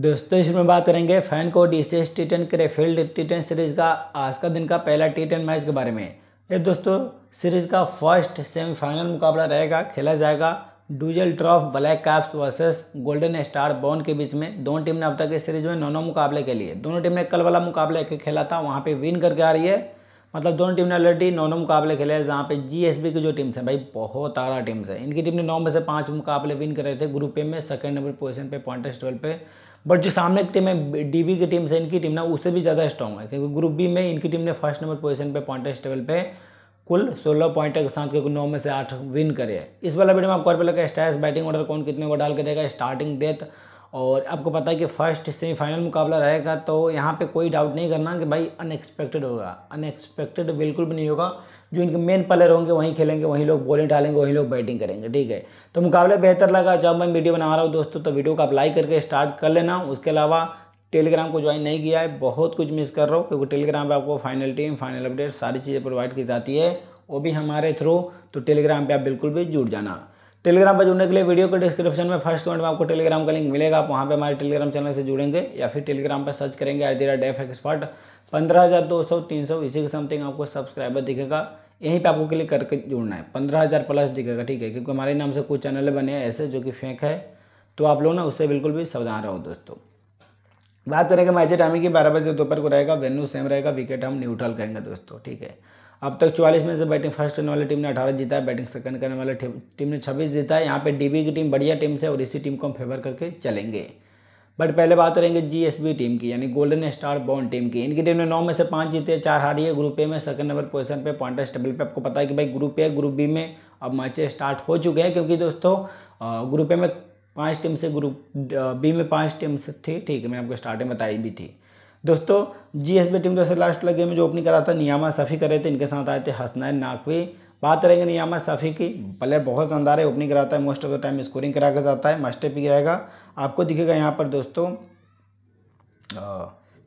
दोस्तों इसमें बात करेंगे फैन को D C S T ten field T ten series का आज का दिन का पहला टी टेन मैच के बारे में ये दोस्तों सीरीज़ का फर्स्ट सेमीफाइनल मुकाबला रहेगा खेला जाएगा डूजल ट्रॉफ black caps versus golden star बॉन के बीच में दोनों टीम ने अब तक इस सीरीज़ में नौ नौ मुकाबले के लिए दोनों टीम ने कल वाला मुकाबला एक खेला था वहाँ पर विन करके आ रही है मतलब दोनों टीम ने ऑलरेडी नौ नौ मुकाबले खेले हैं जहाँ पे जीएसबी की जो टीम्स हैं भाई बहुत तारा टीम्स है इनकी टीम ने नौ में से पाँच मुकाबले विन कर रहे थे ग्रुप ए में सेकंड नंबर पोजीशन पे पॉइंटेस्ट ट्वेल्व पे बट जो सामने की टीम है डीबी की टीम से इनकी टीम ना उससे भी ज़्यादा स्ट्रॉन्ग है क्योंकि ग्रुप बी में इनकी टीम ने फर्स्ट नंबर पोजीशन पे पॉइंटेज टेबल पे कुल सोलह पॉइंट के साथ क्योंकि नौ में से आठ विन करे इस वाला वीडियो में आपको पता लगा स्टाइस बैटिंग ऑर्डर कौन कितने को डाल के देगा स्टार्टिंग डेथ और आपको पता है कि फर्स्ट सेमीफाइनल मुकाबला रहेगा तो यहाँ पे कोई डाउट नहीं करना कि भाई अनएक्सपेक्टेड होगा अनएक्सपेक्टेड बिल्कुल भी नहीं होगा जो इनके मेन प्लेयर होंगे वहीं खेलेंगे वहीं लोग बॉलिंग डालेंगे वहीं लोग बैटिंग करेंगे ठीक है तो मुकाबला बेहतर लगा जब मैं वीडियो बना रहा हूँ दोस्तों तो वीडियो को आप लाइक करके स्टार्ट कर लेना उसके अलावा टेलीग्राम को ज्वाइन नहीं किया है बहुत कुछ मिस कर रहा हूँ क्योंकि टेलीग्राम पर आपको फाइनल टीम फाइनल अपडेट सारी चीज़ें प्रोवाइड की जाती है वो भी हमारे थ्रू तो टेलीग्राम पर आप बिल्कुल भी जुड़ जाना टेलीग्राम पर जुड़ने के लिए वीडियो के डिस्क्रिप्शन में फर्स्ट कमेंट में आपको टेलीग्राम का लिंक मिलेगा आप वहाँ पे हमारे टेलीग्राम चैनल से जुड़ेंगे या फिर टेलीग्राम पर सर्च करेंगे एट दी रेट डेफ एक्सपर्ट पंद्रह हज़ार दो सौ तीन सौ इसी के समथिंग आपको सब्सक्राइबर दिखेगा यहीं पर आपको क्लिक करके जुड़ना है पंद्रह हज़ार प्लस दिखेगा ठीक है क्योंकि हमारे नाम से कुछ चैनल बने हैं ऐसे जो कि फेंक है तो आप लोग ना उससे बिल्कुल भी सावधान रहो दोस्तों बात करेंगे मैच टाइमिंग की बारह बजे दोपहर को रहेगा वेन्यू सेम रहेगा विकेट हम न्यूट्रल कहेंगे दोस्तों ठीक है अब तक चौवालीस में से बैटिंग फर्स्ट करने वाली टीम ने अठारह जीता है बैटिंग सेकंड करने वाली टीम ने छब्बीस जीता है यहाँ पे डीबी की टीम बढ़िया टीम से और इसी टीम को हम फेवर करके चलेंगे बट पहले बात करेंगे जीएसबी टीम की यानी गोल्डन स्टार बॉन्ड टीम की इनकी टीम ने नौ में से पाँच जीते चार हारी है ग्रुप ए में सेकंड नंबर पोजीशन पर पॉइंटर्स टेबल पर आपको पता है कि भाई ग्रुप ए ग्रुप बी में अब मैचे स्टार्ट हो चुके हैं क्योंकि दोस्तों ग्रुप ए में पांच टीम से ग्रुप बी में पांच टीम से थी ठीक है मैंने आपको स्टार्टिंग बताई भी थी दोस्तों जीएसबी टीम जैसे लास्ट वाला गेम जो ओपनिंग करा था नियामा सफ़ी करे थे इनके साथ आए थे हसनैन नाकवी बात करेंगे नियामा सफ़ी की प्लेयर बहुत शानदार है ओपनिंग कराता है most of the time scoring करा कर जाता है मास्टर भी रहेगा आपको दिखेगा यहाँ पर दोस्तों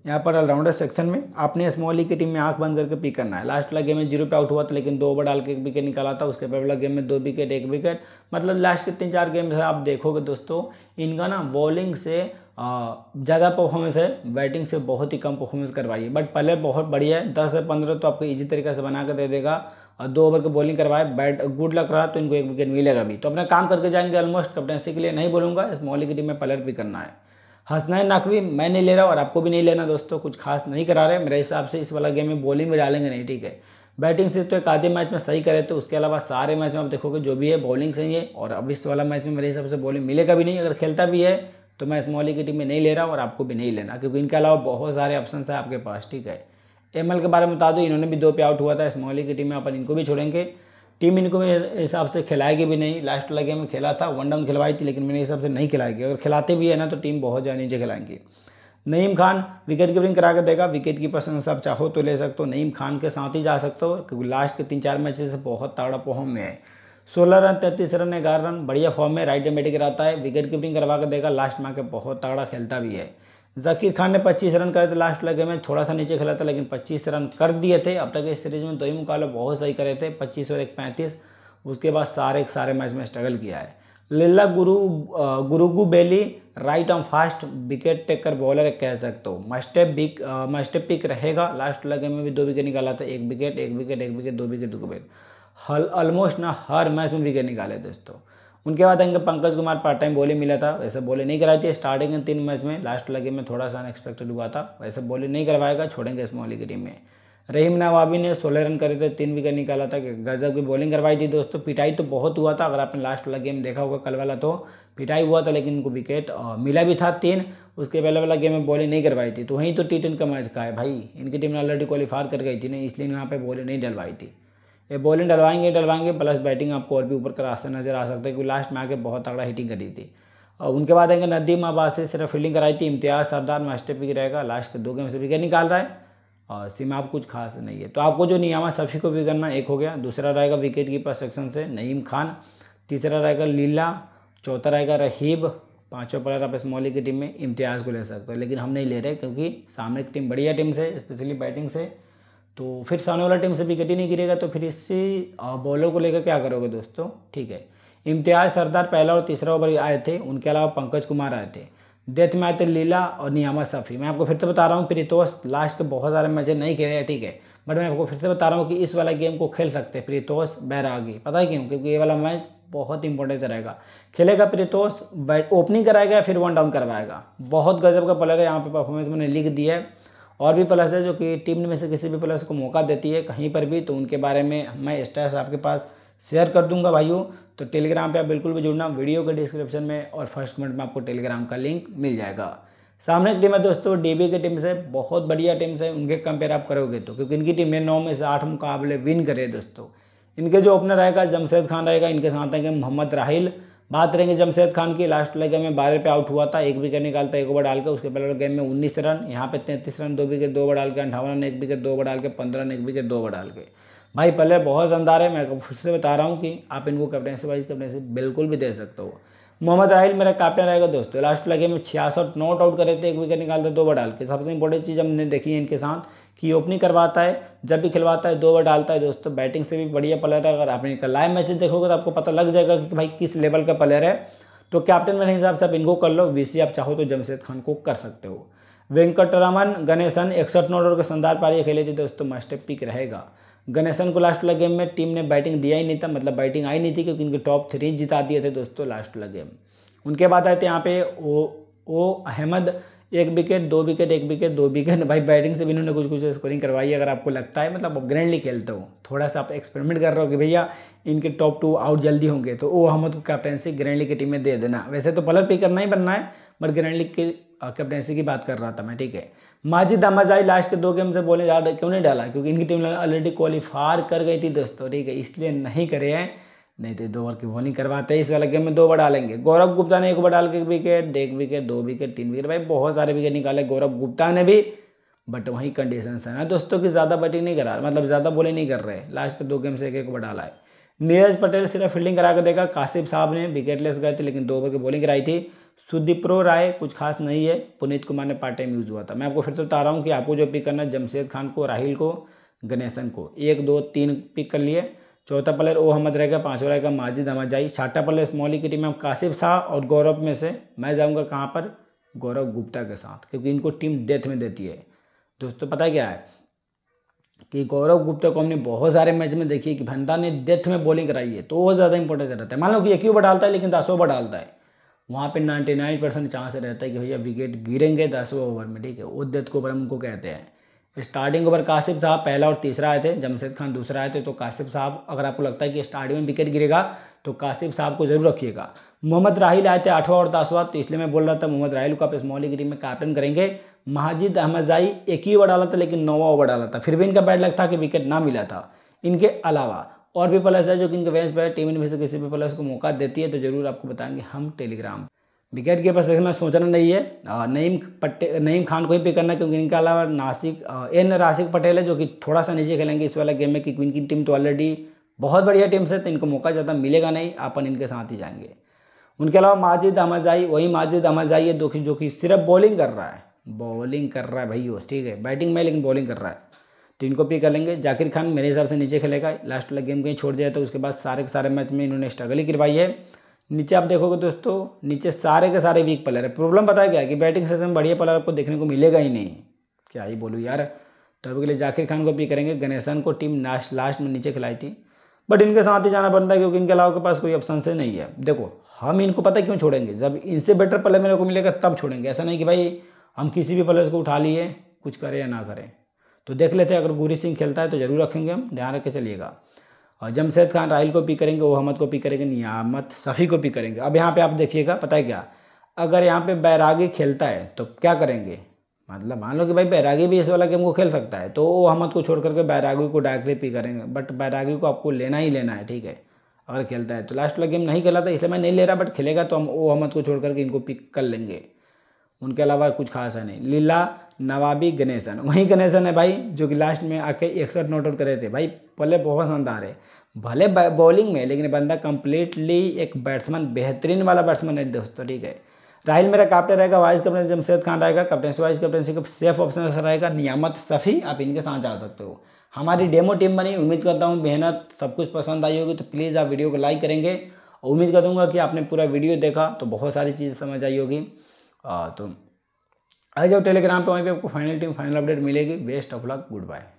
यहाँ पर ऑलराउंडर सेक्शन में आपने स्मॉल e की टीम में आंख बंद करके पिक करना है लास्ट वाला गेम में जीरो पे आउट हुआ था लेकिन दो ओवर डाल के एक विकेट निकाला था उसके पहले गेम में दो विकेट एक विकेट मतलब लास्ट के तीन चार गेम से आप देखोगे दोस्तों इनका ना बॉलिंग से ज़्यादा परफॉर्मेंस है बैटिंग से बहुत ही कम परफॉर्मेंस करवाई बट पहले बहुत बढ़िया है दस से पंद्रह तो आपको ईजी तरीके से बना दे देगा और दो ओवर के बॉलिंग करवाए बैट गुड लग रहा तो इनको एक विकेट मिलेगा भी तो अपना काम करके जाएंगे ऑलमोस्ट कैप्टनसी के लिए नहीं बोलूँगा स्मॉल e की टीम में पलर भी करना है हंसना है नाकवी मैं नहीं ले रहा और आपको भी नहीं लेना दोस्तों कुछ खास नहीं करा रहे मेरे हिसाब से इस वाला गेम में बॉलिंग भी डालेंगे नहीं ठीक है बैटिंग से तो एक आधे मैच में सही करे तो उसके अलावा सारे मैच में आप देखोगे जो भी है बॉलिंग सही है और अब इस वाला मैच में मेरे हिसाब से बॉलिंग मिलेगा भी नहीं अगर खेलता भी है तो मैं स्मॉली की टीम में नहीं ले रहा और आपको भी नहीं लेना क्योंकि इनके अलावा बहुत सारे ऑप्शन है आपके पास ठीक है एम के बारे में बता दो इन्होंने भी दो पे आउट हुआ था इस की टीम में अपन इनको भी छोड़ेंगे टीम इनको मेरे हिसाब से खिलाएगी भी नहीं लास्ट वाला गेम में खेला था वन डाउन खिलवाई थी लेकिन मेरे हिसाब से नहीं खिलाएगी अगर खिलाते भी है ना तो टीम बहुत ज़्यादा नीचे खिलाएंगी नईम खान विकेट कीपिंग करा कर देगा विकेट कीपर से आप चाहो तो ले सकते हो नईम खान के साथ ही जा सकते हो क्योंकि लास्ट के तीन चार मैच से बहुत ताड़ा पोहम में है सोलह रन तैंतीस रन ग्यारह रन बढ़िया फॉर्म में राइट एम बैटिंग कराता है विकेट कीपिंग करवा कर देगा लास्ट में आके बहुत तगड़ा खेलता भी है जकीर खान ने 25 रन करे थे लास्ट लगे में थोड़ा सा नीचे खेला था लेकिन 25 रन कर दिए थे अब तक इस सीरीज में दो ही मुकाबले बहुत सही करे थे 25 और एक 35 उसके बाद सारे एक सारे मैच में स्ट्रगल किया है लिल्ला गुरु गुरुगु बेली right on fast wicket taker bowler कह सकते हो मस्टेप बिक मस्टेप पिक रहेगा लास्ट लगे में भी दो विकेट निकाला था एक विकेट एक विकेट एक विकेट दो विकेट दो विकेट हल ऑलमोस्ट ना हर मैच में विकेट निकाले दोस्तों उनके बाद अंक Pankaj Kumar part time bowling मिला था वैसे बॉलिंग नहीं कराई थी स्टार्टिंग में तीन मैच में लास्ट वाला गेम में थोड़ा सा अनएक्सपेक्टेड हुआ था वैसे बॉलिंग नहीं करवाएगा छोड़ेंगे इस मोहली की टीम में रहीम नवाबी ने सोलह रन करे थे तीन विकेट निकाला था गजब की बॉलिंग करवाई थी दोस्तों पिटाई तो बहुत हुआ था अगर आपने लास्ट वाला गेम देखा होगा कल वाला तो पिटाई हुआ था लेकिन इनको विकेट मिला भी था तीन उसके पहले वाला गेम में बॉलिंग नहीं करवाई थी तो वहीं तो टी टेन का मैच का है भाई इनकी टीम ने ऑलरेडी क्वालिफायर कर गई थी ना इसलिए यहाँ पर बॉलिंग नहीं डलवाई थी ये बॉलिंग डलवाएंगे डलवाएंगे प्लस बैटिंग आपको और भी ऊपर का रास्ता नज़र आ सकता है क्योंकि लास्ट में आके बहुत तगड़ा हिटिंग करी थी और उनके बाद आएंगे नदीम आबाद से सिर्फ फील्डिंग कराई थी इम्तियाज़ सरदार मास्टर पिक रहेगा लास्ट के दो गेम से विकेट निकाल रहा है और सीमा आप कुछ खास नहीं है तो आपको जो नियामा सफी को भी करना एक हो गया दूसरा रहेगा विकेट कीपर सेक्शन से नईम खान तीसरा रहेगा लीला चौथा रहेगा रहीब पाँचों प्लेयर आप इस मौली की टीम में इम्तियाज़ को ले सकते हो लेकिन हम नहीं ले रहे क्योंकि सामने की टीम बढ़िया टीम से स्पेशली बैटिंग से तो फिर सामने वाला टीम से विकेट ही नहीं गिरेगा तो फिर इससे बॉलर को लेकर क्या करोगे दोस्तों ठीक है इम्तियाज सरदार पहला और तीसरा ओवर आए थे उनके अलावा पंकज कुमार आए थे डेथ में आए थे लीला और नियामा सफ़ी मैं आपको फिर से बता रहा हूँ प्रीतोष लास्ट के बहुत सारे मैच नहीं खेले हैं ठीक है बट मैं आपको फिर से बता रहा हूँ कि इस वाला गेम को खेल सकते हैं प्रीतोष बैरागी पता है क्यों क्योंकि ये वाला मैच बहुत इंपॉर्टेंस रहेगा खेलेगा प्रीतोष ओपनिंग कराएगा या फिर वन डाउन करवाएगा बहुत गजब का पलेगा है यहाँ पर परफॉर्मेंस मैंने लिख दिया है और भी प्लस है जो कि टीम में से किसी भी प्लस को मौका देती है कहीं पर भी तो उनके बारे में मैं स्टेटस आपके पास शेयर कर दूंगा भाइयों तो टेलीग्राम पे आप बिल्कुल भी जुड़ना वीडियो के डिस्क्रिप्शन में और फर्स्ट मिनट में आपको टेलीग्राम का लिंक मिल जाएगा सामने की टीम है दोस्तों डीबी की टीम से बहुत बढ़िया टीम से उनके कंपेयर आप करोगे तो क्योंकि इनकी टीम ने नौ में से आठ मुकाबले विन करे दोस्तों इनके जो ओपनर रहेगा जमशेद खान रहेगा इनके साथ आएंगे मोहम्मद राहिल बात करेंगे जमशेद खान की लास्ट वाले गेम में बारह पे आउट हुआ था एक विकेट निकालता एक ओवर डाल के उसके पहले गेम में उन्नीस रन यहाँ पे तैंतीस रन दो विकेट दो ओवर डाल के अंठावन रन एक विकेट दो ओवर डाल के पंद्रह रन एक विकेट दो ओवर डाल के भाई पहले बहुत जानदार है मैं फिर से बता रहा हूँ कि आप इनको कैप्टनशिप वाइज कैप्टनसी बिल्कुल भी दे सकते हो मोहम्मद राहल मेरा कैप्टन रहेगा दोस्तों लास्ट लगे गेम में छियासठ नॉट आउट करे थे एक विकेट निकालते दो ओवर डाल के सबसे इंपॉर्टेंट चीज़ हमने देखी है इनके साथ कि ओपनिंग करवाता है जब भी खिलवाता है दो ओवर डालता है दोस्तों बैटिंग से भी बढ़िया प्लेयर है अगर आप इनका लाइव मैचेज देखोगे तो आपको पता लग जाएगा कि भाई किस लेवल का प्लेयर है तो कैप्टन मेरे हिसाब से आप इनको कर लो वीसी आप चाहो तो जमशेद खान को कर सकते हो वेंकटरमन गणेशन इकसठ नौ ओवर के शानदार पारी खेले थे दोस्तों मस्ट पिक रहेगा गणेशन को लास्ट वाला गेम में टीम ने बैटिंग दिया ही नहीं था मतलब बैटिंग आई नहीं थी क्योंकि इनके टॉप थ्री जिता दिए थे दोस्तों लास्ट वाला गेम उनके बाद आए थे यहाँ पे ओ ओ अहमद एक विकेट दो विकेट एक विकेट दो विकेट भाई बैटिंग से भी इन्होंने कुछ कुछ स्कोरिंग करवाई अगर आपको लगता है मतलब आप ग्रैंडली खेलते हो थोड़ा सा आप एक्सपेरिमेंट कर रहे हो कि भैया इनके टॉप टू आउट जल्दी होंगे तो वो हम को कैप्टनसी ग्रैंडली की टीम में दे देना वैसे तो पलर पे करना ही बनना है बट ग्रैंडली की कैप्टनसी की बात कर रहा था मैं ठीक है माजिद अहमदाई लास्ट के दो गेम से बोले ज़्यादा क्यों नहीं डाला क्योंकि इनकी टीम ऑलरेडी क्वालिफायर कर गई थी दोस्तों ठीक है इसलिए नहीं करे हैं नहीं तो दो ओवर की बॉलिंग करवाते हैं इस वाले गेम में दो ओवर डालेंगे गौरव गुप्ता ने एक ओवर डाल के विकेट एक विकेट दो विकेट तीन विकेट भाई बहुत सारे विकेट निकाले गौरव गुप्ता ने भी बट वहीं कंडीशन है ना दोस्तों की ज़्यादा बैटिंग नहीं करा मतलब ज़्यादा बॉलिंग नहीं कर रहे लास्ट के दो गेम से एक एक ओवर डाला है नीरज पटेल सिर्फ फील्डिंग करा कर देखा काशिफ साहब ने विकेटलेस गए थे लेकिन दो ओवर की बॉलिंग कराई थी सुदीप्रो राय कुछ खास नहीं है पुनीत कुमार ने पार्ट टाइम यूज़ हुआ था मैं आपको फिर से बता रहा हूँ कि आपको जो पिक करना है जमशेद खान को राहिल को गणेशन को एक दो तीन पिक कर लिए चौथा प्लेयर ओ अहमद रहेगा पाँचवा रहेगा माजिद अहमद जाई छठा प्लेयर स्मॉली की टीम में कासिफ शाह और गौरव में से मैं जाऊँगा कहाँ पर गौरव गुप्ता के साथ क्योंकि इनको टीम डेथ में देती है दोस्तों पता क्या है कि गौरव गुप्ता को हमने बहुत सारे मैच में देखी है कि भंडा ने डेथ में बॉलिंग कराई है तो वो ज़्यादा इंपॉर्टेंस रहता है मान लो कि एक ओवर डालता है लेकिन दस ओवर डालता है वहाँ पे नाइन्टी नाइन परसेंट चांस रहता है कि भैया विकेट गिरेंगे दसवें ओवर में ठीक है वो डेथ को ऊपर हम उनको कहते हैं स्टार्टिंग ओवर कासिफ साहब पहला और तीसरा आए थे जमशेद खान दूसरा आए थे तो कासिफ साहब अगर आपको लगता है कि स्टार्टिंग में विकेट गिरेगा तो कासिफ साहब को जरूर रखिएगा मोहम्मद राहिल आए थे आठवां और दसवां तो इसलिए मैं बोल रहा था मोहम्मद राहिल को आप स्मॉल टीम में कैप्टन करेंगे महाजिद अहमदाई एक ही ओवर डाला था लेकिन नौवा ओवर डाला था फिर भी इनका बैट लगता कि विकेट ना मिला था इनके अलावा और भी प्लस है जो कि इनके बेंच बैट टीम इन से किसी भी प्लस को मौका देती है तो जरूर आपको बताएंगे हम टेलीग्राम विकेट कीपर में सोचना नहीं है नईम पटे नईम खान को ही पे करना है क्योंकि इनके अलावा नासिक एन राशिक पटेल है जो कि थोड़ा सा नीचे खेलेंगे इस वाला गेम में क्योंकि इनकी टीम तो ऑलरेडी बहुत बढ़िया टीम से तो इनको मौका ज़्यादा मिलेगा नहीं अपन इनके साथ ही जाएंगे उनके अलावा माजिद अहमदाई वही माजिद अहमदाई है जो कि जो कि सिर्फ बॉलिंग कर रहा है बॉलिंग कर रहा है भाई वो ठीक है बैटिंग में लेकिन बॉलिंग कर रहा है तो इनको पिक कर लेंगे जाकिर खान मेरे हिसाब से नीचे खेलेगा लास्ट वाला गेम कहीं छोड़ दिया तो उसके बाद सारे के सारे मैच में इन्होंने स्ट्रगल ही करवाई है नीचे आप देखोगे दोस्तों नीचे सारे के सारे वीक प्लेयर है प्रॉब्लम बताया गया कि बैटिंग सेशन में बढ़िया प्लेयर आपको देखने को मिलेगा ही नहीं क्या ही बोलूँ यार तो अभी के लिए जाकिर खान को भी करेंगे गणेशन को टीम लास्ट लास्ट में नीचे खिलाई थी बट इनके साथ ही जाना पड़ता है क्योंकि इनके अलावा के पास कोई ऑप्शन से नहीं है देखो हम इनको पता क्यों छोड़ेंगे जब इनसे बेटर प्लेयर मेरे को मिलेगा तब छोड़ेंगे ऐसा नहीं कि भाई हम किसी भी प्लेयर को उठा लिए कुछ करें या ना करें तो देख लेते हैं अगर गुरी सिंह खेलता है तो ज़रूर रखेंगे हम ध्यान रख के चलिएगा और जमशेद खान राहिल को पिक करेंगे वो हमद को पिक करेंगे नियामत सफ़ी को पिक करेंगे अब यहाँ पे आप देखिएगा पता है क्या अगर यहाँ पे बैरागी खेलता है तो क्या करेंगे मतलब मान लो कि भाई बैरागी भी इस वाला गेम को खेल सकता है तो वो हमद को छोड़ करके बैरागी को डायरेक्टली पिक करेंगे बट बैरागी को आपको लेना ही लेना है ठीक है अगर खेलता है तो लास्ट वाला गेम नहीं खेला था इसलिए मैं नहीं ले रहा बट खेलेगा तो हम ओ हमद को छोड़ करके इनको पिक कर लेंगे उनके अलावा कुछ खास है नहीं लीला नवाबी गणेशन वही गणेशन है भाई जो कि लास्ट में आके इकसठ नोट आउट करे थे भाई पहले बहुत शानदार है भले बॉलिंग में लेकिन बंदा कंप्लीटली एक बैट्समैन बेहतरीन वाला बैट्समैन है दोस्तों ठीक है राहिल मेरा कैप्टन रहेगा वाइस कैप्टन जमशेद खान रहेगा कैप्टनसी वाइस कैप्टनसी का सेफ ऑप्शन रहेगा नियामत सफ़ी आप इनके साथ जा सकते हो हमारी डेमो टीम बनी उम्मीद करता हूँ मेहनत सब कुछ पसंद आई होगी तो प्लीज़ आप वीडियो को लाइक करेंगे और उम्मीद कर दूँगा कि आपने पूरा वीडियो देखा तो बहुत सारी चीज़ समझ आई होगी तो आ जाओ टेलीग्राम पे वहीं पे आपको फाइनल टीम फाइनल अपडेट मिलेगी best of luck good bye